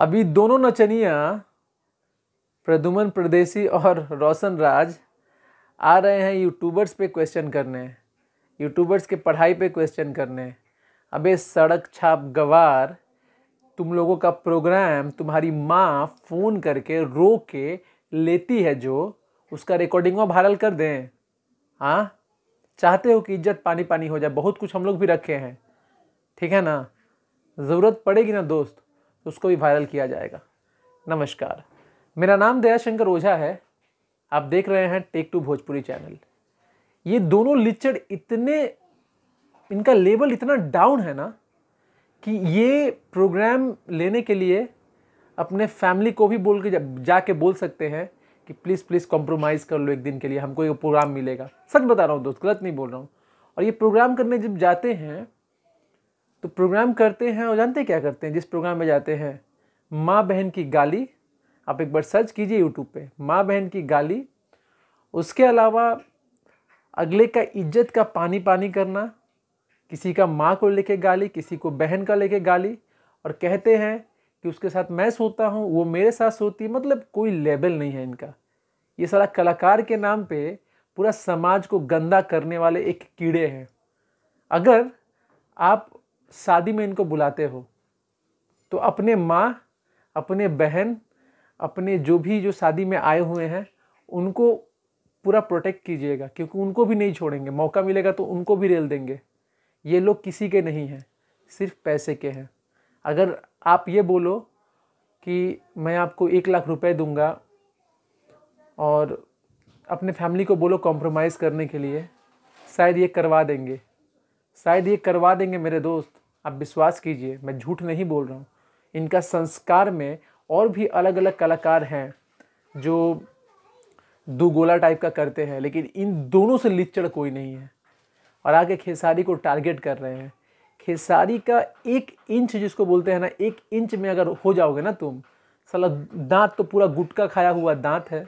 अभी दोनों नचनिया प्रदुमन प्रदेशी और रोशन राज आ रहे हैं यूट्यूबर्स पे क्वेश्चन करने यूट्यूबर्स के पढ़ाई पे क्वेश्चन करने अबे सड़क छाप गवार तुम लोगों का प्रोग्राम तुम्हारी माँ फ़ोन करके रो के लेती है जो उसका रिकॉर्डिंग वो वायरल कर दें हाँ चाहते हो कि इज्जत पानी पानी हो जाए बहुत कुछ हम लोग भी रखे हैं ठीक है ना ज़रूरत पड़ेगी ना दोस्त तो उसको भी वायरल किया जाएगा नमस्कार मेरा नाम दयाशंकर ओझा है आप देख रहे हैं टेक टू भोजपुरी चैनल ये दोनों लिचड़ इतने इनका लेवल इतना डाउन है ना कि ये प्रोग्राम लेने के लिए अपने फैमिली को भी बोल के जा, जाके बोल सकते हैं कि प्लीज़ प्लीज़ कॉम्प्रोमाइज़ कर लो एक दिन के लिए हमको ये प्रोग्राम मिलेगा सच बता रहा हूँ दोस्त गलत नहीं बोल रहा हूँ और ये प्रोग्राम करने जब जाते हैं तो प्रोग्राम करते हैं और जानते क्या करते हैं जिस प्रोग्राम में जाते हैं माँ बहन की गाली आप एक बार सर्च कीजिए यूट्यूब पे माँ बहन की गाली उसके अलावा अगले का इज्जत का पानी पानी करना किसी का माँ को लेके गाली किसी को बहन का लेके गाली और कहते हैं कि उसके साथ मैं सोता हूँ वो मेरे साथ सोती है मतलब कोई लेवल नहीं है इनका ये सारा कलाकार के नाम पे पूरा समाज को गंदा करने वाले एक कीड़े हैं अगर आप शादी में इनको बुलाते हो तो अपने माँ अपने बहन अपने जो भी जो शादी में आए हुए हैं उनको पूरा प्रोटेक्ट कीजिएगा क्योंकि उनको भी नहीं छोड़ेंगे मौका मिलेगा तो उनको भी रेल देंगे ये लोग किसी के नहीं हैं सिर्फ पैसे के हैं अगर आप ये बोलो कि मैं आपको एक लाख रुपए दूंगा और अपने फैमिली को बोलो कॉम्प्रोमाइज़ करने के लिए शायद ये करवा देंगे शायद ये करवा देंगे मेरे दोस्त आप विश्वास कीजिए मैं झूठ नहीं बोल रहा हूँ इनका संस्कार में और भी अलग अलग कलाकार हैं जो दो गोला टाइप का करते हैं लेकिन इन दोनों से लिचड़ कोई नहीं है और आगे खेसारी को टारगेट कर रहे हैं खेसारी का एक इंच जिसको बोलते हैं ना एक इंच में अगर हो जाओगे ना तुम साला दांत तो पूरा गुटका खाया हुआ दांत है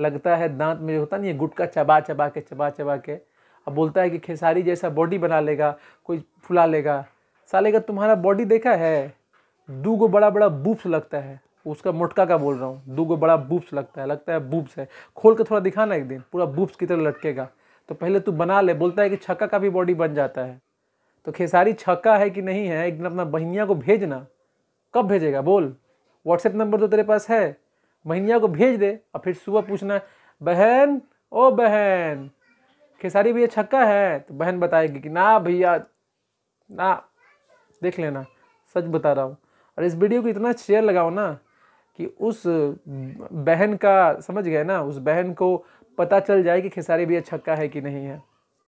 लगता है दांत में होता नहीं है गुटका चबा चबा के चबा चबा के अब बोलता है कि खेसारी जैसा बॉडी बना लेगा कोई फुला लेगा साले का तुम्हारा बॉडी देखा है दू गो बड़ा बड़ा बूप्स लगता है उसका मोटका का बोल रहा हूँ दू गो बड़ा बूप्स लगता है लगता है बूप्स है खोल के थोड़ा दिखाना एक दिन पूरा बूप्स की तरह लटकेगा तो पहले तू बना ले बोलता है कि छक्का का भी बॉडी बन जाता है तो खेसारी छक्का है कि नहीं है एक दिन अपना बहनिया को भेजना कब भेजेगा बोल व्हाट्सएप नंबर तो तेरे पास है बहिनिया को भेज दे और फिर सुबह पूछना बहन ओ बहन खेसारी भैया छक्का है तो बहन बताएगी कि ना भैया ना देख लेना सच बता रहा हूँ और इस वीडियो को इतना शेयर लगाओ ना कि उस बहन का समझ गए ना उस बहन को पता चल जाए कि खेसारी भी छक्का है कि नहीं है